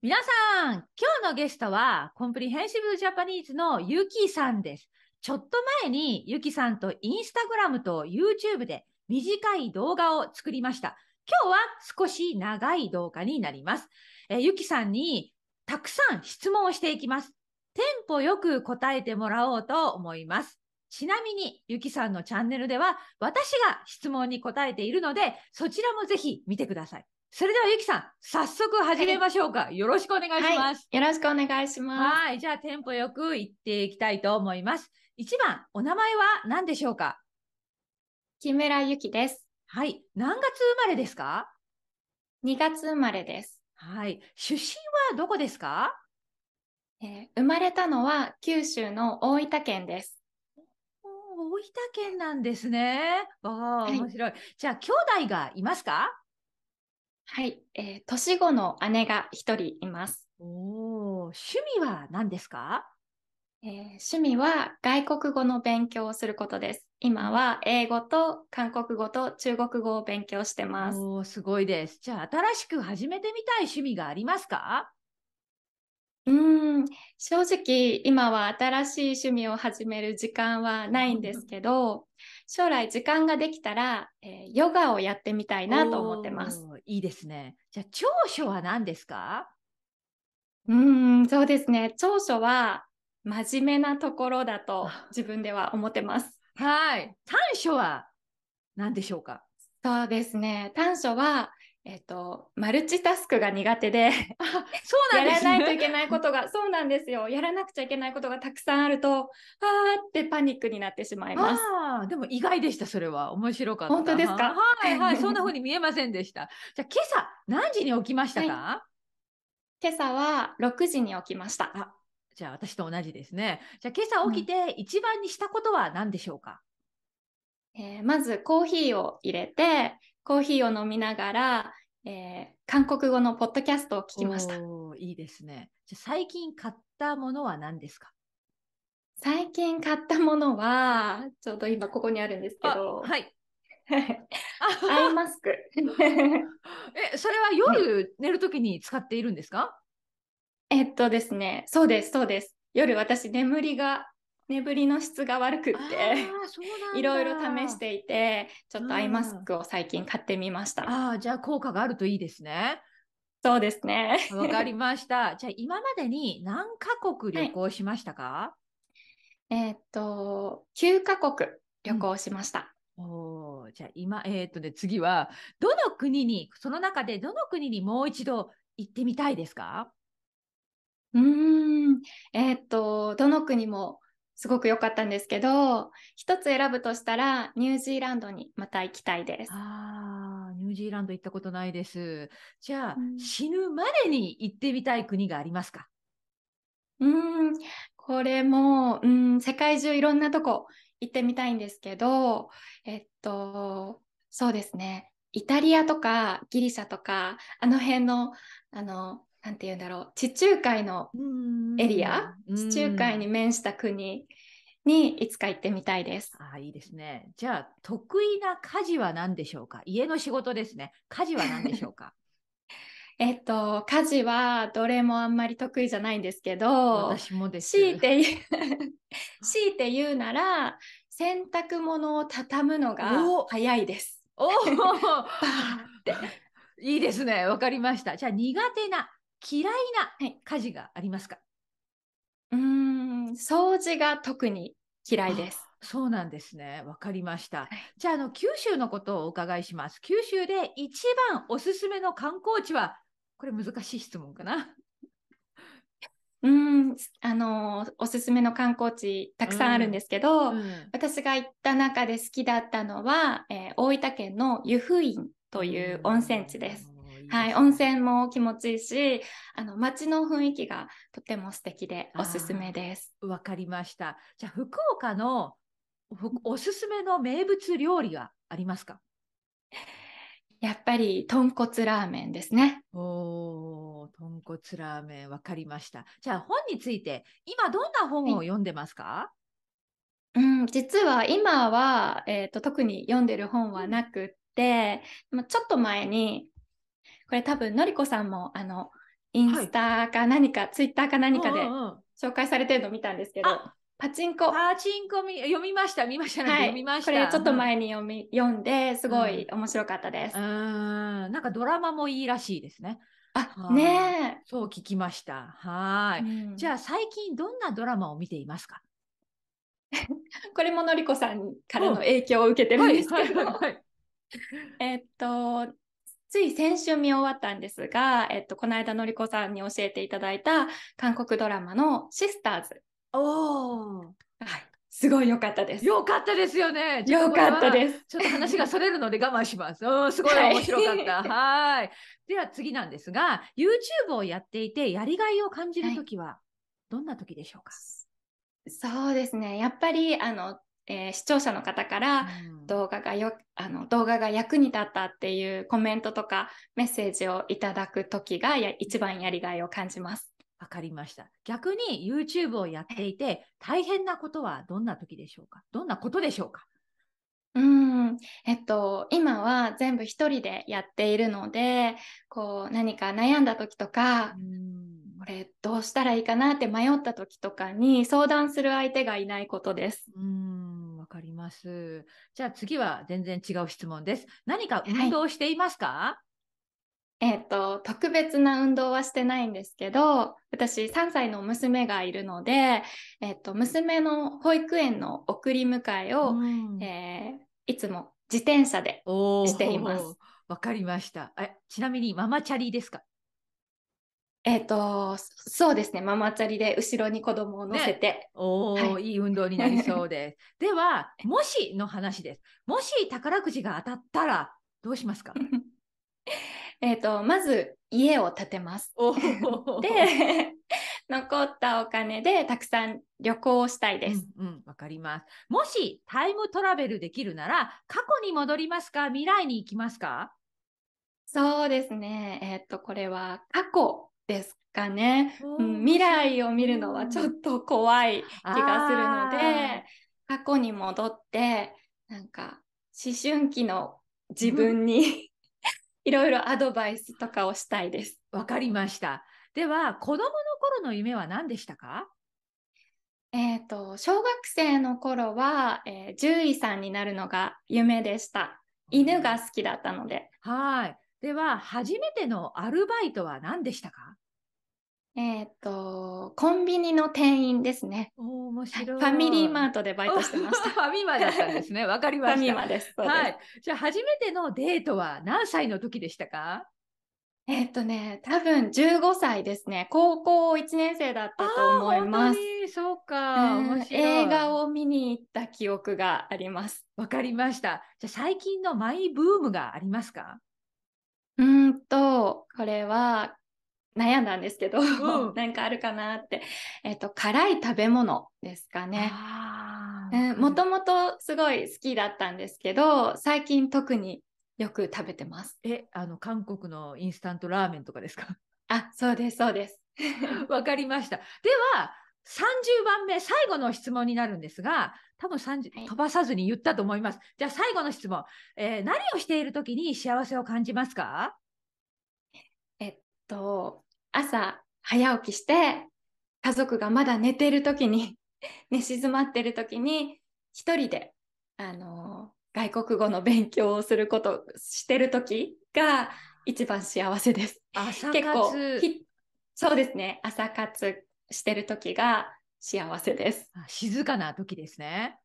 皆さん、今日のゲストは、コンプリヘンシブジャパニーズのゆきさんです。ちょっと前に、ゆきさんとインスタグラムと YouTube で短い動画を作りました。今日は少し長い動画になります。ユゆきさんにたくさん質問をしていきます。テンポよく答えてもらおうと思います。ちなみに、ゆきさんのチャンネルでは、私が質問に答えているので、そちらもぜひ見てください。それではゆきさん、早速始めましょうか。よろしくお願いします、はい、よろしくお願いします。はい、じゃあテンポよく行っていきたいと思います。1番、お名前は何でしょうか木村ゆきです。はい、何月生まれですか ?2 月生まれです。はい、出身はどこですかえー、生まれたのは九州の大分県です。大分県なんですね。わあ、面白い。はい、じゃあ、兄弟がいますかはい、えー、年子の姉が一人います。おお、趣味は何ですか？えー、趣味は外国語の勉強をすることです。今は英語と韓国語と中国語を勉強してます。おお、すごいです。じゃあ新しく始めてみたい趣味がありますか？うん、正直今は新しい趣味を始める時間はないんですけど。将来時間ができたら、えー、ヨガをやってみたいなと思ってます。いいですね。じゃあ長所は何ですかうん、そうですね。長所は真面目なところだと自分では思ってます。はい。短所は何でしょうかそうですね。短所はえっと、マルチタスクが苦手で そうなんです、やらないといけないことがそうなんですよやらなくちゃいけないことがたくさんあるとあーってパニックになってしまいますあでも意外でしたそれは面白かった本当ですかはいはいそんな風に見えませんでしたじゃ今朝何時に起きましたか、はい、今朝は6時に起きましたじゃあ私と同じですねじゃ今朝起きて一番にしたことは何でしょうか、うん、えー、まずコーヒーを入れてコーヒーを飲みながら、えー、韓国語のポッドキャストを聞きました。いいですね。じゃ最近買ったものは何ですか最近買ったものは、ちょうど今ここにあるんですけど、はい。アイマスク。え、それは夜寝るときに使っているんですかえっとですね、そうです、そうです。夜私眠りが眠りの質が悪くっていろいろ試していてちょっとアイマスクを最近買ってみました。ああじゃあ効果があるといいですね。そうですね。わかりました。じゃあ今までに何カ国旅行しましたか、はい、えー、っと9カ国旅行しました。うん、おじゃあ今、えー、っとね、次は、どの国に、その中でどの国にもう一度行ってみたいですかうん、えー、っと、どの国もすごく良かったんですけど一つ選ぶとしたらニュージーランドにまた行きたいです。あニュージーランド行ったことないです。じゃあ、うん、死ぬまでに行ってみたい国がありますかうんこれも、うん、世界中いろんなとこ行ってみたいんですけどえっとそうですねイタリアとかギリシャとかあの辺のあのなんて言うんだろう地中海のエリア地中海に面した国にいつか行ってみたいです。あいいですね。じゃあ得意な家事は何でしょうか家の仕事ですね。家事は何でしょうか えっと家事はどれもあんまり得意じゃないんですけど私もです強いてう 強いて言うなら洗濯物を畳むのが早いです。おお いいですね。わかりました。じゃあ苦手な嫌いな家事がありますか、はい、うん掃除が特に嫌いです。そうなんですね。わかりました。じゃあ、の、九州のことをお伺いします。九州で一番おすすめの観光地は、これ難しい質問かな。うん、あのおすすめの観光地たくさんあるんですけど、うんうん、私が行った中で好きだったのは、えー、大分県の湯布院という温泉地です。はい、温泉も気持ちいいし、あの街の雰囲気がとても素敵でおすすめです。わかりました。じゃあ福岡のおすすめの名物料理はありますか？やっぱり豚骨ラーメンですね。おお、豚骨ラーメンわかりました。じゃあ本について今どんな本を読んでますか？はいうん、実は今は、えーと、特に読んでる本はなくってちょっと前にこれ多分のりこさんもあのインスタか何か、はい、ツイッターか何かで紹介されてるのを見たんですけど、パチンコ。パチンコ読みました、見ました、ね、はい、読みました。これちょっと前に読み、読んで、すごい面白かったです。うん、んなんかドラマもいいらしいですね。あ、ねそう聞きました。はい、うん、じゃあ最近どんなドラマを見ていますか これものりこさんからの影響を受けてるんですけど。えっと、つい先週見終わったんですが、えっと、この間のりこさんに教えていただいた韓国ドラマの「シスターズ」おー、はい、すごい良かったです。よかったですよね。よかったです。ちょっと話がそれるので我慢します。うん、すごい面白かった。はいい。では次なんですが、YouTube をやっていてやりがいを感じるときはどんなときでしょうか、そうですねやっぱりあのえー、視聴者の方から動画がよ、あの動画が役に立ったっていうコメントとかメッセージをいただく時がや一番やりがいを感じます。わかりました。逆に YouTube をやっていて大変なことはどんな時でしょうかどんなことでしょうかうんえっと、今は全部一人でやっているのでこう何か悩んだ時とかこれどうしたらいいかなって迷った時とかに相談する相手がいないことです。うんます。じゃあ次は全然違う質問です。何か運動していますか、はいえっ、ー、と、特別な運動はしてないんですけど、私3歳の娘がいるので、えっ、ー、と、娘の保育園の送り迎えを、うん、えー、いつも自転車でしています。わかりました。え、ちなみにママチャリですかえっ、ー、と、そうですね、ママチャリで後ろに子供を乗せて。ね、おお、はい、いい運動になりそうです。では、もしの話です。もし宝くじが当たったら、どうしますか えっと、まず家を建てます。で、残ったお金でたくさん旅行をしたいです。うん、わ、かります。もしタイムトラベルできるなら、過去に戻りますか未来に行きますかそうですね。えっ、ー、と、これは過去ですかね、うん、未来を見るのはちょっと怖い気がするので過去に戻ってなんか思春期の自分に いろいろアドバイスとかをしたいです。わかりました。では子供の頃の夢は何でしたかえーと、と小学生の頃は、えー、獣医さんになるのが夢でした犬が好きだったのではいでは初めてのアルバイトは何でしたかえっ、ー、と、コンビニの店員ですね。お面白い。ファミリーマートでバイトしてました。ファミマだったんですね。わかりました。ファミマです。はい。じゃあ、初めてのデートは何歳の時でしたかえっ、ー、とね、多分15歳ですね。高校1年生だったと思います。そうか、うん、映画を見に行った記憶があります。わかりました。じゃあ最近のマイブームがありますかうんと、これは悩んだんですけど、うん、なんかあるかなって、えっと、辛い食べ物ですかね。もともとすごい好きだったんですけど最近特によく食べてます。えあの韓国のインスタントラーメンとかですかあそうですそうです。わかりました。では30番目最後の質問になるんですが多分三十、はい、飛ばさずに言ったと思います。じゃあ最後の質問、えー、何をしている時に幸せを感じますかと朝早起きして家族がまだ寝てる時に 寝静まってる時に一人であの外国語の勉強をすることしてる時が一番幸せです。朝結構そうですね朝活してる時が幸せです。静かな時ですね。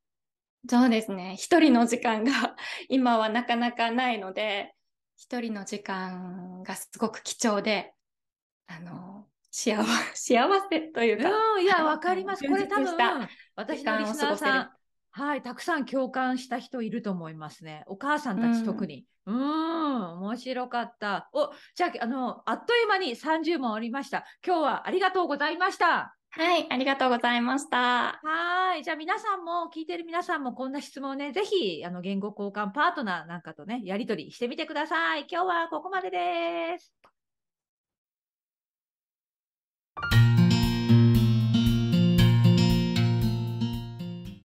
そうですね一人の時間が今はなかなかないので一人の時間がすごく貴重で、あの、幸せ、幸せというか。うん、いや、わかります。これ多分、私のリスナーさん、はい、たくさん共感した人いると思いますね。お母さんたち特に。うん、ん、面白かった。お、じゃあ、あの、あっという間に30問おりました。今日はありがとうございました。はい、ありがとうございました。はい、じゃあ皆さんも聞いてる皆さんもこんな質問をね、ぜひあの言語交換パートナーなんかとね、やり取りしてみてください。今日はここまでです。